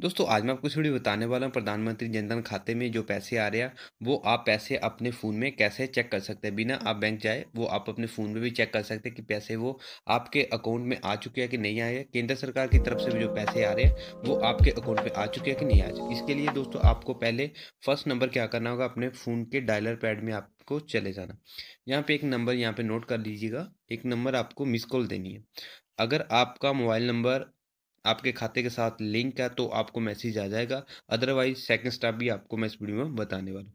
दोस्तों आज मैं आपको इस वीडियो बताने वाला हूँ प्रधानमंत्री जनधन खाते में जो पैसे आ रहे हैं वो आप पैसे अपने फ़ोन में कैसे चेक कर सकते हैं बिना आप बैंक जाए वो आप अपने फ़ोन में भी चेक कर सकते हैं कि पैसे वो आपके अकाउंट में आ चुके हैं कि नहीं आए केंद्र सरकार की तरफ से भी जो पैसे आ रहे हैं वो आपके अकाउंट में आ चुके हैं कि नहीं चुके इसके लिए दोस्तों आपको पहले फर्स्ट नंबर क्या करना होगा अपने फ़ोन के डायलर पैड में आपको चले जाना यहाँ पर एक नंबर यहाँ पर नोट कर लीजिएगा एक नंबर आपको मिस कॉल देनी है अगर आपका मोबाइल नंबर आपके खाते के साथ लिंक है तो आपको मैसेज आ जाएगा अदरवाइज सेकंड स्टेप भी आपको मैं इस वीडियो में बताने वाला हूँ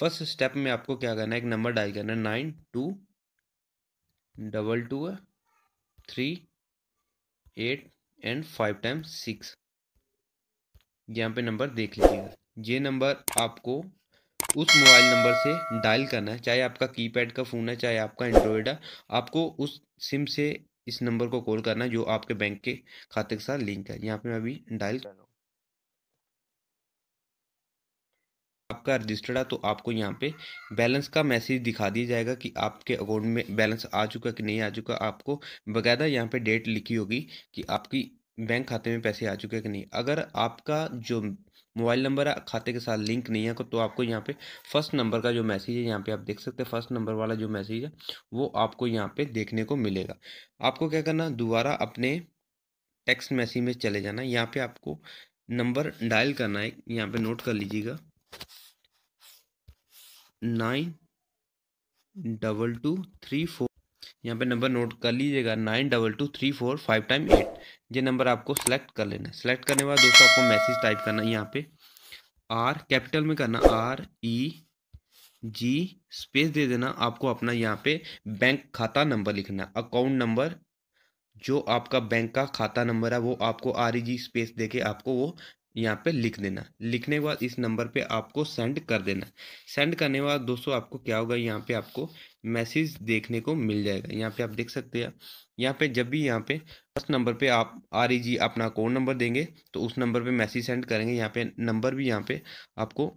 फर्स्ट स्टेप में आपको क्या करना है एक नंबर डाल करना है nine two double two three eight and five time six यहाँ पे नंबर देख लीजिएगा ये नंबर आपको उस मोबाइल नंबर से डायल करना है चाहे आपका कीपैड का फ़ोन है चाहे आपका एंड्रॉयड है आपको उस सिम से इस नंबर को कॉल करना जो आपके बैंक के खाते के साथ लिंक है यहाँ पे मैं अभी डायल कर रहा हूँ आपका रजिस्टर्ड है तो आपको यहाँ पे बैलेंस का मैसेज दिखा दिया जाएगा कि आपके अकाउंट में बैलेंस आ चुका कि नहीं आ चुका आपको बकायदा यहाँ पे डेट लिखी होगी कि आपकी बैंक खाते में पैसे आ चुके कि नहीं अगर आपका जो मोबाइल नंबर खाते के साथ लिंक नहीं है तो आपको यहाँ पे फर्स्ट नंबर का जो मैसेज है यहाँ पे आप देख सकते हैं फर्स्ट नंबर वाला जो मैसेज है वो आपको यहाँ पे देखने को मिलेगा आपको क्या करना दोबारा अपने टेक्स्ट मैसेज में चले जाना यहाँ पे आपको नंबर डायल करना है यहाँ पे नोट कर लीजिएगा nine double two three four यहाँ पे नंबर नोट कर लीजिएगा nine double two three four five time eight ये नंबर आपको सेलेक्ट कर लेना है सेलेक्ट करने के बाद दोस्तों आपको मैसेज टाइप करना है यहाँ पे आर कैपिटल में करना आर ई जी स्पेस दे देना आपको अपना यहाँ पे बैंक खाता नंबर लिखना है अकाउंट नंबर जो आपका बैंक का खाता नंबर है वो आपको आर ई जी स्पेस दे के आपको वो यहाँ पे लिख देना लिखने के बाद इस नंबर पे आपको सेंड कर देना सेंड करने के बाद दोस्तों आपको क्या होगा यहाँ पे आपको मैसेज देखने को मिल जाएगा यहाँ पे आप देख सकते हैं यहाँ पे जब भी यहाँ पे फर्स्ट नंबर पे आप आर जी e अपना कोड नंबर देंगे तो उस नंबर पे मैसेज सेंड करेंगे यहाँ पे नंबर भी यहाँ पे आपको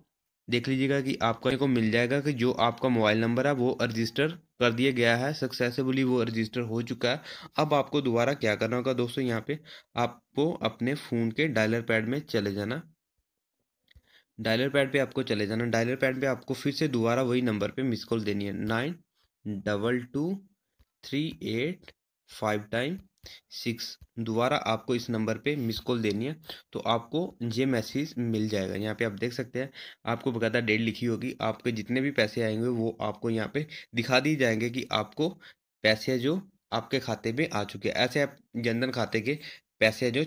देख लीजिएगा कि आपको को मिल जाएगा कि जो आपका मोबाइल नंबर है वो रजिस्टर कर दिया गया है सक्सेसफुली वो रजिस्टर हो चुका है अब आपको दोबारा क्या करना होगा दोस्तों यहाँ पे आपको अपने फ़ोन के डायलर पैड में चले जाना डायलर पैड पे आपको चले जाना डायलर पैड पे आपको फिर से दोबारा वही नंबर पे मिस कॉल देनी है nine double two three eight five time six दोबारा आपको इस नंबर पे मिस कॉल देनी है तो आपको ये मैसेज मिल जाएगा यहाँ पे आप देख सकते हैं आपको बकायदा डेट लिखी होगी आपके जितने भी पैसे आएंगे वो आपको यहाँ पे दिखा दिए जाएंगे कि आपको पैसे जो आपके खाते में आ चुके हैं ऐसे आप जनधन खाते के पैसे जो